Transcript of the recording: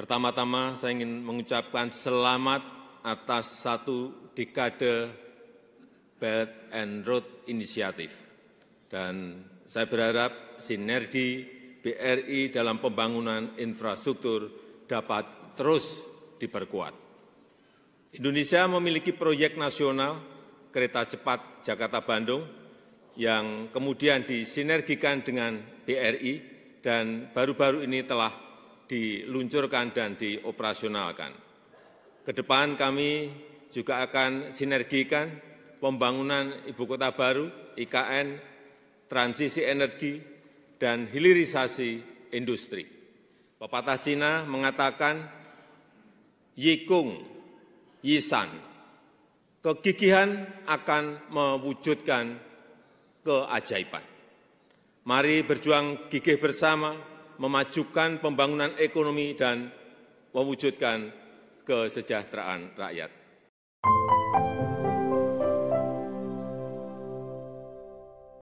pertama tama saya ingin mengucapkan selamat atas satu dekade Belt and Road Initiative. Dan saya berharap sinergi BRI dalam pembangunan infrastruktur dapat terus diperkuat. Indonesia memiliki proyek nasional kereta cepat Jakarta-Bandung yang kemudian disinergikan dengan BRI dan baru-baru ini telah diluncurkan dan dioperasionalkan. Ke depan kami juga akan sinergikan pembangunan ibu kota baru, IKN, transisi energi, dan hilirisasi industri. Pepatah Cina mengatakan, Yikung, Yisan, kegigihan akan mewujudkan keajaiban. Mari berjuang gigih bersama, memajukan pembangunan ekonomi dan mewujudkan kesejahteraan rakyat